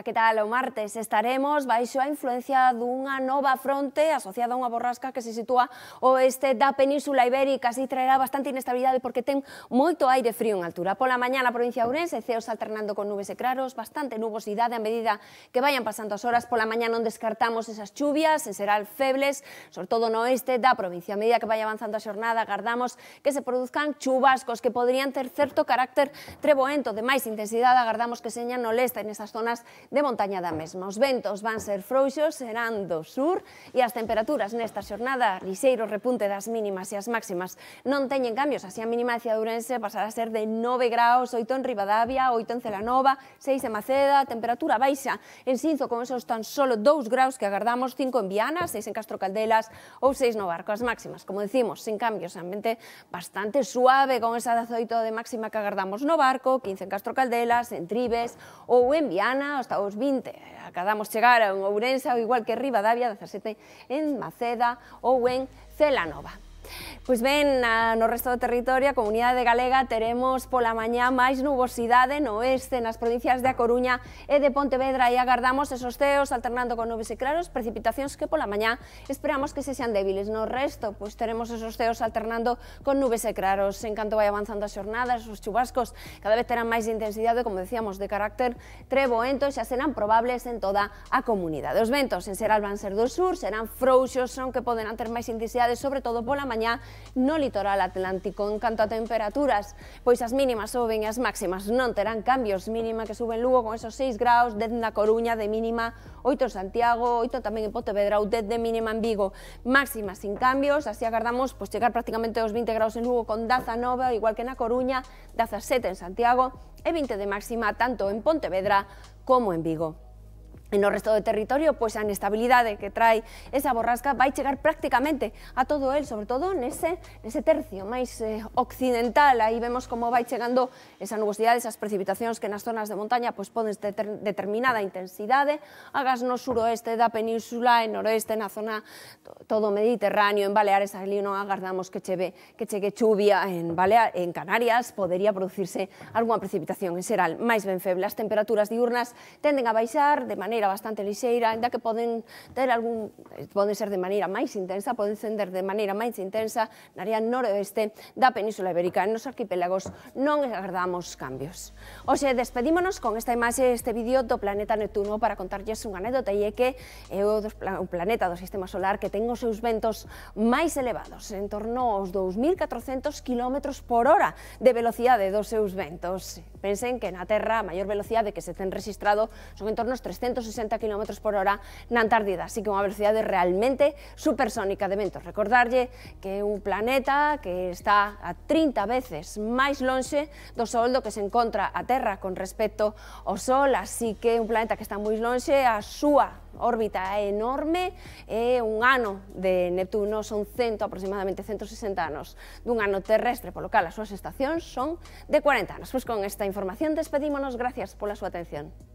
Ola, que tal? O martes estaremos baixo a influencia dunha nova fronte asociada a unha borrasca que se sitúa oeste da Península Ibérica. Así traerá bastante inestabilidade porque ten moito aire frío en altura. Pola mañá na provincia de Ourense, ceos alternando con nubes e claros, bastante nubosidade a medida que vayan pasando as horas. Pola mañá non descartamos esas chuvias, en serán febles, sobre todo no oeste da provincia. A medida que vai avanzando a xornada, agardamos que se produzcan chubascos que poderían ter certo carácter treboento de máis intensidade. Agardamos que señan no leste en esas zonas de montaña da mesma. Os ventos van ser frouxos, serán do sur e as temperaturas nesta xornada lixeiro repunte das mínimas e as máximas non teñen cambios. Así a mínima de Ciadurense pasará a ser de 9 graus, 8 en Rivadavia, 8 en Celanova, 6 en Maceda, temperatura baixa en Sinzo con esos tan solo 2 graus que agardamos, 5 en Viana, 6 en Castro Caldelas ou 6 no Barco. As máximas, como decimos, sin cambios, ambiente bastante suave con esa 18 de máxima que agardamos no Barco, 15 en Castro Caldelas, en Tribes ou en Viana, hasta aos 20. acabamos chegar a Ourense, ao igual que Rivadavia, 17 en Maceda ou en Celanova. Pues ven en no resto do territorio, de Comunidade Galega por la mañana más nubosidad en oeste, en las provincias de A Coruña e de Pontevedra Y e agardamos esos teos alternando con nubes y e claros, precipitaciones que por la mañana esperamos que se sean débiles. No resto, pues teremos esos teos alternando con nubes y claros. En canto vaya avanzando a jornadas los chubascos cada vez terán máis intensidade, como decíamos, de carácter treboento y ya serán probables en toda la comunidad. Los ventos en Seral van ser del sur, serán frouxos, son que podrán ter máis intensidade, sobre todo por la mañana. España no litoral atlántico. En canto a temperaturas, pois as mínimas suben e as máximas non terán cambios. Mínima que suben Lugo con esos 6 graus, 10 na Coruña de mínima, 8 en Santiago, 8 tamén en Pontevedra, 10 de mínima en Vigo. Máximas sin cambios, así agardamos pois, chegar prácticamente aos 20 graus en Lugo con 19, igual que na Coruña, 17 en Santiago e 20 de máxima tanto en Pontevedra como en Vigo. E no resto do territorio, pois a inestabilidade que trae esa borrasca vai chegar prácticamente a todo el, sobre todo nese, nese tercio máis eh, occidental. Aí vemos como vai chegando esa nubosidade, esas precipitacións que nas zonas de montaña pois poden ter determinada intensidade. Hagas no suroeste da península e noroeste na zona todo mediterráneo, en Baleares, ali non agardamos que cheve, que chegue chuvia en, Balea, en Canarias, podería producirse algunha precipitación en xeral máis ben feble. As temperaturas diurnas tenden a baixar de maneira maneira bastante lixeira, ainda que poden ter algún poden ser de maneira máis intensa, poden cender de maneira máis intensa na área noroeste da Península Ibérica. Nos arquipélagos non agardamos cambios. Oxe, despedímonos con esta imaxe, este vídeo do planeta Neptuno para contarlles unha anécdota e é que é o un planeta do Sistema Solar que ten os seus ventos máis elevados, en torno aos 2.400 km por hora de velocidade dos seus ventos. Pensen que na Terra a maior velocidade que se ten registrado son en torno aos 160 km por hora na Antártida, así que unha velocidade realmente supersónica de ventos. Recordarle que é un planeta que está a 30 veces más longe do Sol do que se encuentra a Terra con respecto ao Sol, así que un planeta que está muy longe a súa órbita enorme, un ano de Neptuno, son 100, aproximadamente 160 de un ano terrestre, polo cal as súas estaciones son de 40 años. Pues con esta información despedímonos, gracias pola su atención.